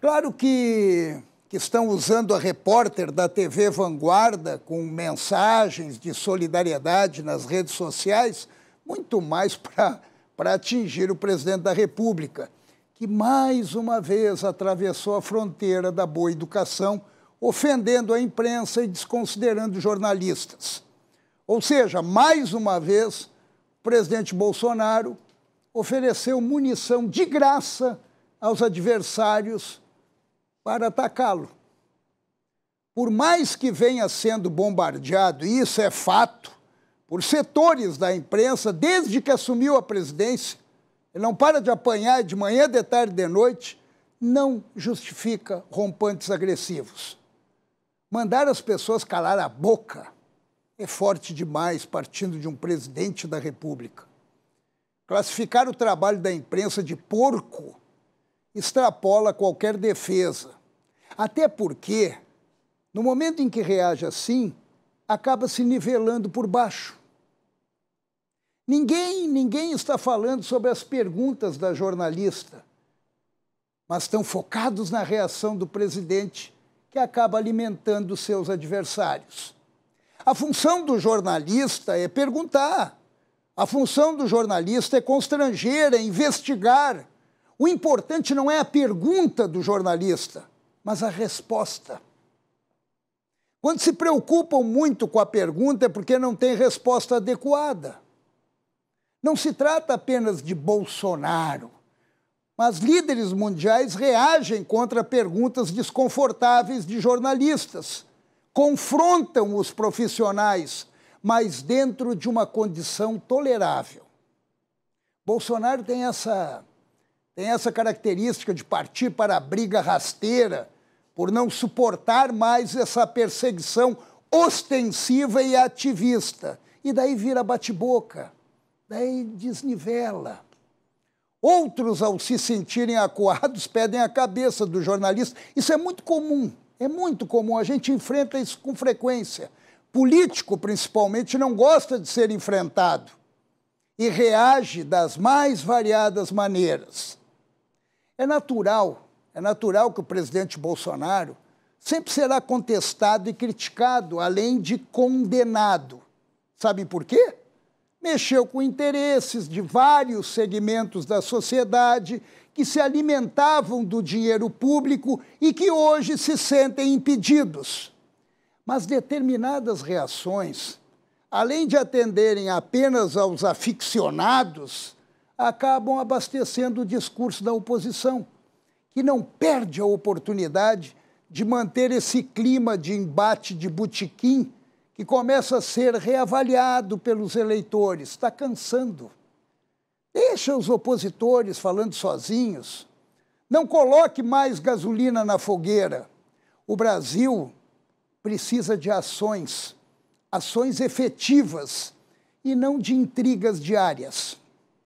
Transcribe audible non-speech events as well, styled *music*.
Claro que, que estão usando a repórter da TV Vanguarda com mensagens de solidariedade nas redes sociais, muito mais *laughs* para atingir o presidente da República, que mais uma vez atravessou a fronteira da boa educação, ofendendo a imprensa e desconsiderando jornalistas. Ou seja, mais uma vez, o presidente Bolsonaro ofereceu munição de graça aos adversários para atacá-lo. Por mais que venha sendo bombardeado, e isso é fato, por setores da imprensa, desde que assumiu a presidência, ele não para de apanhar de manhã, de tarde, de noite, não justifica rompantes agressivos. Mandar as pessoas calar a boca é forte demais partindo de um presidente da República. Classificar o trabalho da imprensa de porco extrapola qualquer defesa. Até porque, no momento em que reage assim, acaba se nivelando por baixo. Ninguém, ninguém está falando sobre as perguntas da jornalista, mas estão focados na reação do presidente, que acaba alimentando seus adversários. A função do jornalista é perguntar. A função do jornalista é constranger, é investigar, o importante não é a pergunta do jornalista, mas a resposta. Quando se preocupam muito com a pergunta é porque não tem resposta adequada. Não se trata apenas de Bolsonaro, mas líderes mundiais reagem contra perguntas desconfortáveis de jornalistas, confrontam os profissionais, mas dentro de uma condição tolerável. Bolsonaro tem essa tem essa característica de partir para a briga rasteira, por não suportar mais essa perseguição ostensiva e ativista. E daí vira bate-boca, daí desnivela. Outros, ao se sentirem acuados, *laughs* pedem a cabeça do jornalista. Isso é muito comum, é muito comum, a gente enfrenta isso com frequência. Político, principalmente, não gosta de ser enfrentado e reage das mais variadas maneiras. É natural, é natural que o presidente Bolsonaro sempre será contestado e criticado, além de condenado. Sabe por quê? Mexeu com interesses de vários segmentos da sociedade que se alimentavam do dinheiro público e que hoje se sentem impedidos. Mas determinadas reações, além de atenderem apenas aos aficionados, acabam abastecendo o discurso da oposição, que não perde a oportunidade de manter esse clima de embate de butiquim que começa a ser reavaliado pelos eleitores. Está cansando. Deixa os opositores falando sozinhos. Não coloque mais gasolina na fogueira. O Brasil precisa de ações, ações efetivas e não de intrigas diárias.